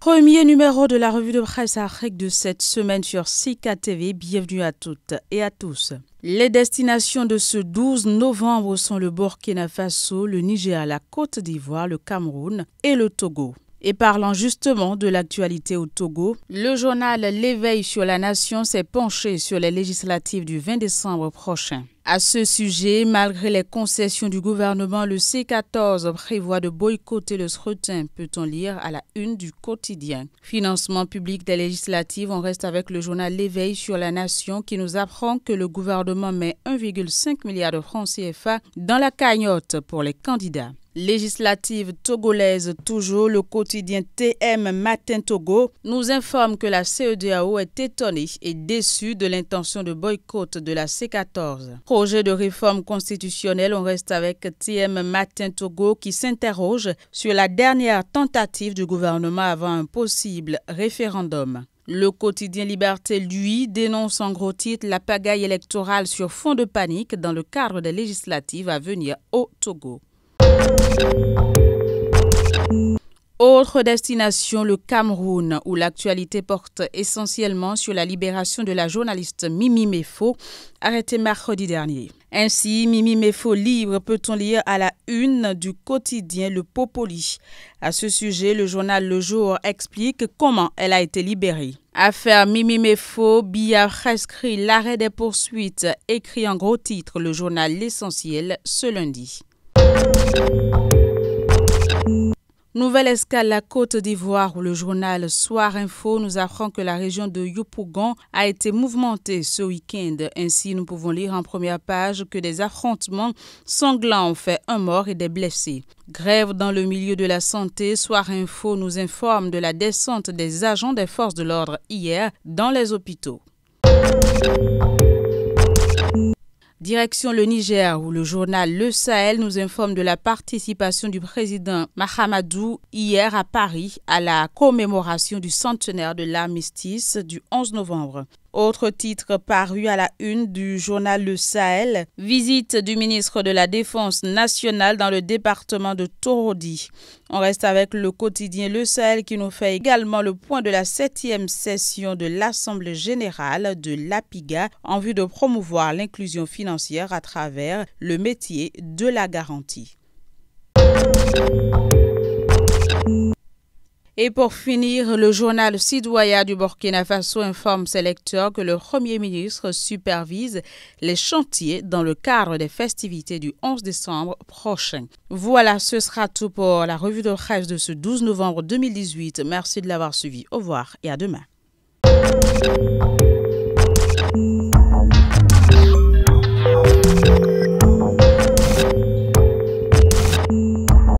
Premier numéro de la revue de presse Afrique de cette semaine sur TV. Bienvenue à toutes et à tous. Les destinations de ce 12 novembre sont le Burkina Faso, le Niger, la Côte d'Ivoire, le Cameroun et le Togo. Et parlant justement de l'actualité au Togo, le journal L'éveil sur la nation s'est penché sur les législatives du 20 décembre prochain. À ce sujet, malgré les concessions du gouvernement, le C14 prévoit de boycotter le scrutin, peut-on lire à la une du quotidien. Financement public des législatives, on reste avec le journal L'éveil sur la nation qui nous apprend que le gouvernement met 1,5 milliard de francs CFA dans la cagnotte pour les candidats législative togolaise, toujours le quotidien TM Matin Togo, nous informe que la CEDAO est étonnée et déçue de l'intention de boycott de la C14. Projet de réforme constitutionnelle, on reste avec TM Matin Togo qui s'interroge sur la dernière tentative du gouvernement avant un possible référendum. Le quotidien Liberté, lui, dénonce en gros titre la pagaille électorale sur fond de panique dans le cadre des législatives à venir au Togo. Autre destination, le Cameroun, où l'actualité porte essentiellement sur la libération de la journaliste Mimi Mefo, arrêtée mercredi dernier. Ainsi, Mimi Mefo libre, peut-on lire à la une du quotidien Le Popoli. À ce sujet, le journal Le Jour explique comment elle a été libérée. Affaire Mimi Mefo, Bia prescrit l'arrêt des poursuites, écrit en gros titre le journal L'essentiel ce lundi. Nouvelle escale la Côte d'Ivoire où le journal Soir Info nous apprend que la région de Yopougon a été mouvementée ce week-end. Ainsi, nous pouvons lire en première page que des affrontements sanglants ont fait un mort et des blessés. Grève dans le milieu de la santé, Soir Info nous informe de la descente des agents des forces de l'ordre hier dans les hôpitaux. Direction le Niger, où le journal Le Sahel nous informe de la participation du président Mahamadou hier à Paris à la commémoration du centenaire de l'armistice du 11 novembre. Autre titre paru à la une du journal Le Sahel, visite du ministre de la Défense nationale dans le département de Torodi. On reste avec le quotidien Le Sahel qui nous fait également le point de la septième session de l'Assemblée générale de l'APIGA en vue de promouvoir l'inclusion financière à travers le métier de la garantie. Et pour finir, le journal citoyen du Burkina Faso informe ses lecteurs que le Premier ministre supervise les chantiers dans le cadre des festivités du 11 décembre prochain. Voilà, ce sera tout pour la revue de presse de ce 12 novembre 2018. Merci de l'avoir suivi. Au revoir et à demain.